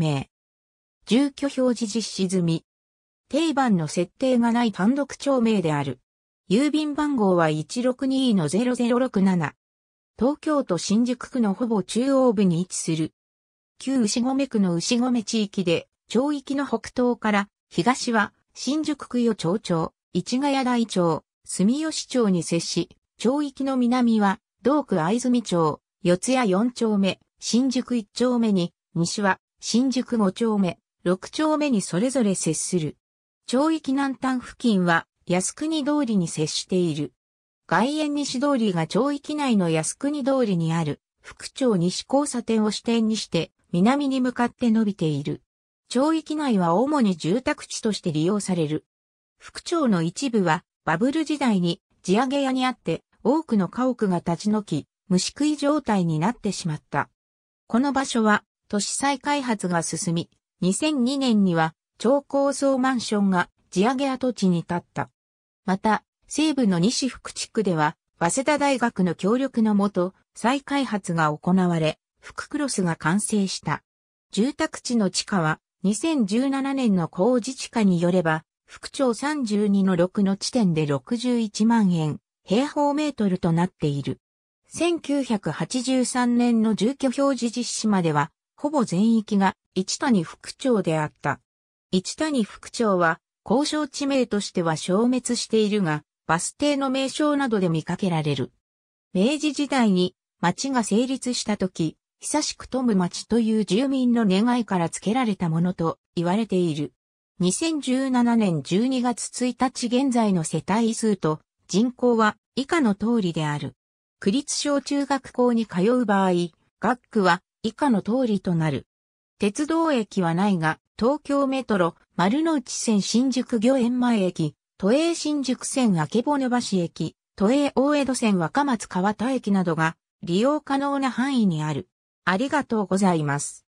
名。住居表示実施済み。定番の設定がない単独町名である。郵便番号は162-0067。東京都新宿区のほぼ中央部に位置する。旧牛込区の牛込地域で、町域の北東から東は新宿区与町町、市ヶ谷台町、住吉町に接し、町域の南は、道区藍住町、四谷四丁目、新宿一丁目に、西は、新宿五丁目、六丁目にそれぞれ接する。町域南端付近は靖国通りに接している。外苑西通りが町域内の靖国通りにある、副町西交差点を支点にして、南に向かって伸びている。町域内は主に住宅地として利用される。副町の一部は、バブル時代に地上げ屋にあって、多くの家屋が立ち退き、虫食い状態になってしまった。この場所は、都市再開発が進み、2002年には超高層マンションが地上げ跡地に立った。また、西部の西福地区では、早稲田大学の協力のもと、再開発が行われ、福クロスが完成した。住宅地の地価は、2017年の工事地価によれば、福町32の6の地点で61万円、平方メートルとなっている。1983年の住居表示実施までは、ほぼ全域が一谷副町であった。一谷副町は、交渉地名としては消滅しているが、バス停の名称などで見かけられる。明治時代に町が成立した時、久しく富む町という住民の願いから付けられたものと言われている。2017年12月1日現在の世帯数と人口は以下の通りである。区立小中学校に通う場合、学区は以下の通りとなる。鉄道駅はないが、東京メトロ、丸の内線新宿御苑前駅、都営新宿線け曙橋駅、都営大江戸線若松川田駅などが利用可能な範囲にある。ありがとうございます。